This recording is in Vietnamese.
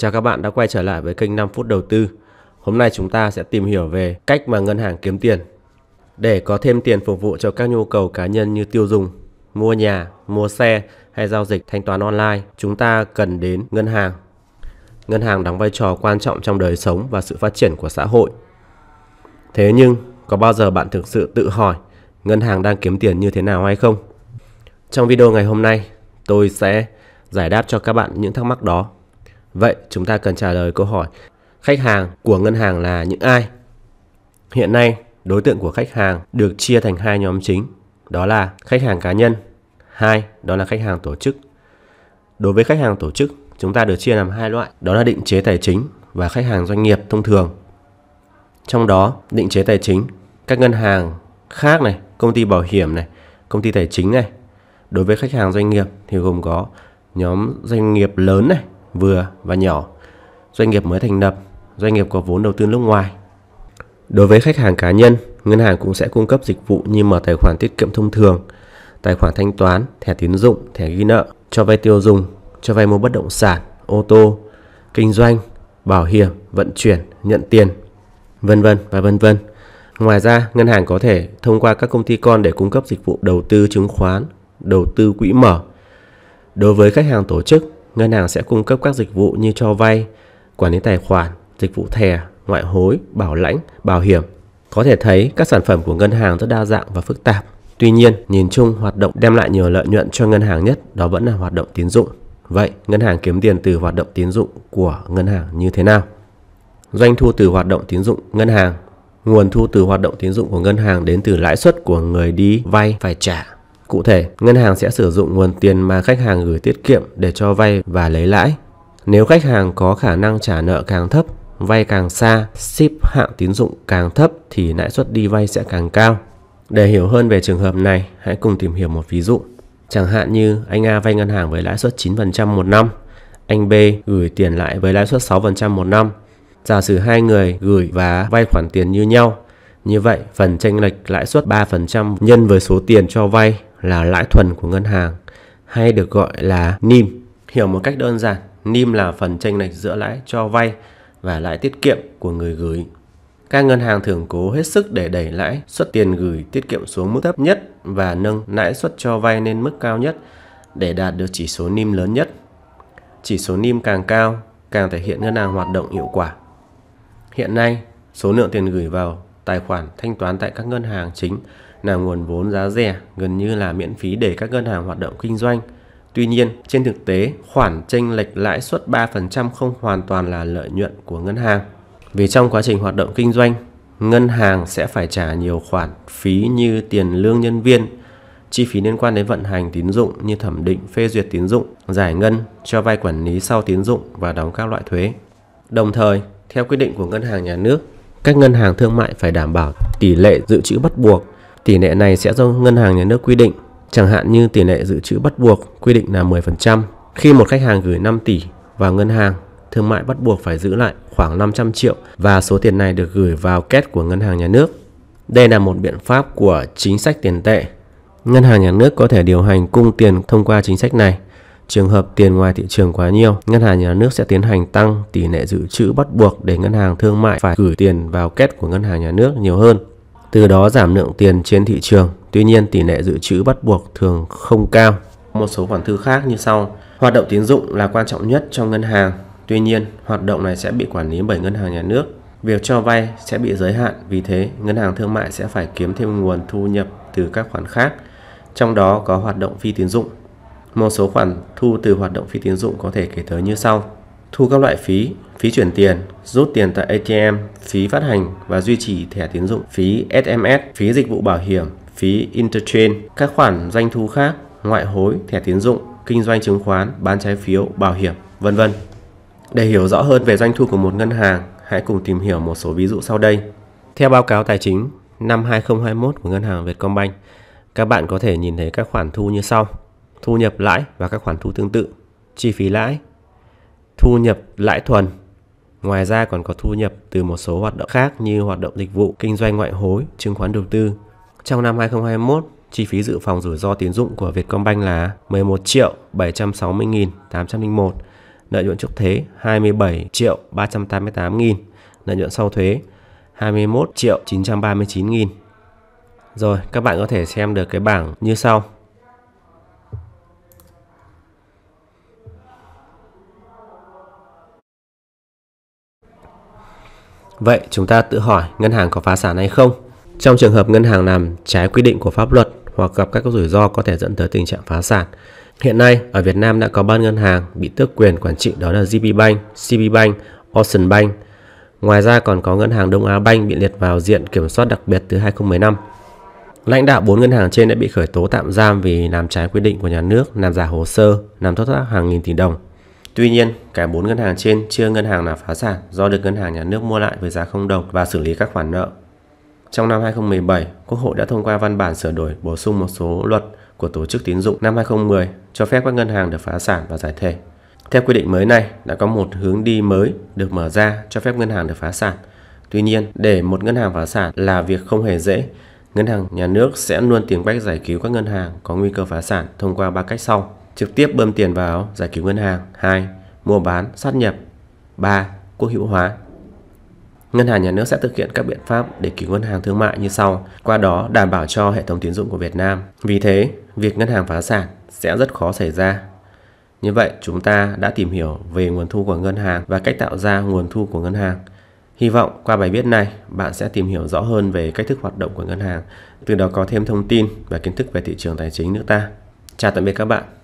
Chào các bạn đã quay trở lại với kênh 5 phút đầu tư. Hôm nay chúng ta sẽ tìm hiểu về cách mà ngân hàng kiếm tiền. Để có thêm tiền phục vụ cho các nhu cầu cá nhân như tiêu dùng, mua nhà, mua xe hay giao dịch thanh toán online, chúng ta cần đến ngân hàng. Ngân hàng đóng vai trò quan trọng trong đời sống và sự phát triển của xã hội. Thế nhưng, có bao giờ bạn thực sự tự hỏi ngân hàng đang kiếm tiền như thế nào hay không? Trong video ngày hôm nay, tôi sẽ giải đáp cho các bạn những thắc mắc đó Vậy chúng ta cần trả lời câu hỏi khách hàng của ngân hàng là những ai? Hiện nay, đối tượng của khách hàng được chia thành hai nhóm chính, đó là khách hàng cá nhân, hai đó là khách hàng tổ chức. Đối với khách hàng tổ chức, chúng ta được chia làm hai loại, đó là định chế tài chính và khách hàng doanh nghiệp thông thường. Trong đó, định chế tài chính, các ngân hàng khác này, công ty bảo hiểm này, công ty tài chính này. Đối với khách hàng doanh nghiệp thì gồm có nhóm doanh nghiệp lớn này, vừa và nhỏ, doanh nghiệp mới thành lập, doanh nghiệp có vốn đầu tư nước ngoài. Đối với khách hàng cá nhân, ngân hàng cũng sẽ cung cấp dịch vụ như mở tài khoản tiết kiệm thông thường, tài khoản thanh toán, thẻ tín dụng, thẻ ghi nợ, cho vay tiêu dùng, cho vay mua bất động sản, ô tô, kinh doanh, bảo hiểm, vận chuyển, nhận tiền, vân vân và vân vân. Ngoài ra, ngân hàng có thể thông qua các công ty con để cung cấp dịch vụ đầu tư chứng khoán, đầu tư quỹ mở. Đối với khách hàng tổ chức, ngân hàng sẽ cung cấp các dịch vụ như cho vay, quản lý tài khoản, dịch vụ thẻ, ngoại hối, bảo lãnh, bảo hiểm. Có thể thấy các sản phẩm của ngân hàng rất đa dạng và phức tạp. Tuy nhiên, nhìn chung hoạt động đem lại nhiều lợi nhuận cho ngân hàng nhất đó vẫn là hoạt động tín dụng. Vậy, ngân hàng kiếm tiền từ hoạt động tín dụng của ngân hàng như thế nào? Doanh thu từ hoạt động tín dụng ngân hàng Nguồn thu từ hoạt động tín dụng của ngân hàng đến từ lãi suất của người đi vay phải trả Cụ thể, ngân hàng sẽ sử dụng nguồn tiền mà khách hàng gửi tiết kiệm để cho vay và lấy lãi. Nếu khách hàng có khả năng trả nợ càng thấp, vay càng xa, ship hạng tín dụng càng thấp thì lãi suất đi vay sẽ càng cao. Để hiểu hơn về trường hợp này, hãy cùng tìm hiểu một ví dụ. Chẳng hạn như anh A vay ngân hàng với lãi suất 9% một năm, anh B gửi tiền lại với lãi suất 6% một năm. Giả sử hai người gửi và vay khoản tiền như nhau, như vậy phần chênh lệch lãi suất 3% nhân với số tiền cho vay là lãi thuần của ngân hàng hay được gọi là NIM. Hiểu một cách đơn giản, NIM là phần chênh lệch giữa lãi cho vay và lãi tiết kiệm của người gửi. Các ngân hàng thường cố hết sức để đẩy lãi suất tiền gửi tiết kiệm xuống mức thấp nhất và nâng lãi suất cho vay lên mức cao nhất để đạt được chỉ số NIM lớn nhất. Chỉ số NIM càng cao càng thể hiện ngân hàng hoạt động hiệu quả. Hiện nay, số lượng tiền gửi vào tài khoản thanh toán tại các ngân hàng chính là nguồn vốn giá rẻ gần như là miễn phí để các ngân hàng hoạt động kinh doanh. Tuy nhiên, trên thực tế, khoản chênh lệch lãi suất 3% không hoàn toàn là lợi nhuận của ngân hàng. Vì trong quá trình hoạt động kinh doanh, ngân hàng sẽ phải trả nhiều khoản phí như tiền lương nhân viên, chi phí liên quan đến vận hành tín dụng như thẩm định, phê duyệt tín dụng, giải ngân, cho vay quản lý sau tín dụng và đóng các loại thuế. Đồng thời, theo quy định của ngân hàng nhà nước, các ngân hàng thương mại phải đảm bảo tỷ lệ dự trữ bắt buộc Tỷ lệ này sẽ do ngân hàng nhà nước quy định, chẳng hạn như tỷ lệ dự trữ bắt buộc quy định là 10%. Khi một khách hàng gửi 5 tỷ vào ngân hàng, thương mại bắt buộc phải giữ lại khoảng 500 triệu và số tiền này được gửi vào két của ngân hàng nhà nước. Đây là một biện pháp của chính sách tiền tệ. Ngân hàng nhà nước có thể điều hành cung tiền thông qua chính sách này. Trường hợp tiền ngoài thị trường quá nhiều, ngân hàng nhà nước sẽ tiến hành tăng tỷ lệ dự trữ bắt buộc để ngân hàng thương mại phải gửi tiền vào két của ngân hàng nhà nước nhiều hơn từ đó giảm lượng tiền trên thị trường. Tuy nhiên, tỷ lệ dự trữ bắt buộc thường không cao. Một số khoản thư khác như sau. Hoạt động tín dụng là quan trọng nhất trong ngân hàng. Tuy nhiên, hoạt động này sẽ bị quản lý bởi ngân hàng nhà nước. Việc cho vay sẽ bị giới hạn, vì thế ngân hàng thương mại sẽ phải kiếm thêm nguồn thu nhập từ các khoản khác, trong đó có hoạt động phi tín dụng. Một số khoản thu từ hoạt động phi tín dụng có thể kể tới như sau: thu các loại phí, phí chuyển tiền, rút tiền tại ATM, phí phát hành và duy trì thẻ tín dụng, phí SMS, phí dịch vụ bảo hiểm, phí interchange, các khoản doanh thu khác, ngoại hối, thẻ tín dụng, kinh doanh chứng khoán, bán trái phiếu, bảo hiểm, vân vân. Để hiểu rõ hơn về doanh thu của một ngân hàng, hãy cùng tìm hiểu một số ví dụ sau đây. Theo báo cáo tài chính năm 2021 của Ngân hàng Vietcombank, các bạn có thể nhìn thấy các khoản thu như sau: thu nhập lãi và các khoản thu tương tự, chi phí lãi, thu nhập lãi thuần Ngoài ra còn có thu nhập từ một số hoạt động khác như hoạt động dịch vụ, kinh doanh ngoại hối, chứng khoán đầu tư. Trong năm 2021, chi phí dự phòng rủi ro tín dụng của Vietcombank là 11 triệu 760 nghìn 801, lợi nhuận trước thuế 27 triệu 388 nghìn, lợi nhuận sau thuế 21 triệu 939 nghìn. Rồi, các bạn có thể xem được cái bảng như sau. Vậy chúng ta tự hỏi ngân hàng có phá sản hay không? Trong trường hợp ngân hàng làm trái quy định của pháp luật hoặc gặp các rủi ro có thể dẫn tới tình trạng phá sản. Hiện nay ở Việt Nam đã có ban ngân hàng bị tước quyền quản trị đó là GB Bank, CB Bank, Ocean Bank. Ngoài ra còn có ngân hàng Đông Á Bank bị liệt vào diện kiểm soát đặc biệt từ 2015. Lãnh đạo bốn ngân hàng trên đã bị khởi tố tạm giam vì làm trái quy định của nhà nước, làm giả hồ sơ, làm thất thoát hàng nghìn tỷ đồng. Tuy nhiên, cả bốn ngân hàng trên chưa ngân hàng nào phá sản do được ngân hàng nhà nước mua lại với giá không đồng và xử lý các khoản nợ. Trong năm 2017, Quốc hội đã thông qua văn bản sửa đổi bổ sung một số luật của tổ chức tín dụng năm 2010 cho phép các ngân hàng được phá sản và giải thể. Theo quy định mới này, đã có một hướng đi mới được mở ra cho phép ngân hàng được phá sản. Tuy nhiên, để một ngân hàng phá sản là việc không hề dễ. Ngân hàng nhà nước sẽ luôn tìm cách giải cứu các ngân hàng có nguy cơ phá sản thông qua ba cách sau trực tiếp bơm tiền vào giải cứu ngân hàng 2. Mua bán, sát nhập 3. Quốc hữu hóa Ngân hàng nhà nước sẽ thực hiện các biện pháp để cứu ngân hàng thương mại như sau, qua đó đảm bảo cho hệ thống tín dụng của Việt Nam. Vì thế, việc ngân hàng phá sản sẽ rất khó xảy ra. Như vậy, chúng ta đã tìm hiểu về nguồn thu của ngân hàng và cách tạo ra nguồn thu của ngân hàng. Hy vọng qua bài viết này, bạn sẽ tìm hiểu rõ hơn về cách thức hoạt động của ngân hàng, từ đó có thêm thông tin và kiến thức về thị trường tài chính nước ta. Chào tạm biệt các bạn.